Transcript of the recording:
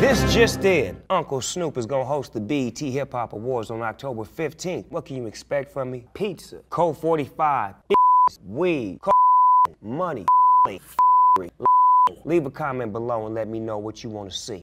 This just in. Uncle Snoop is gonna host the BET Hip Hop Awards on October 15th. What can you expect from me? Pizza, Code 45, weed, money, leave a comment below and let me know what you wanna see.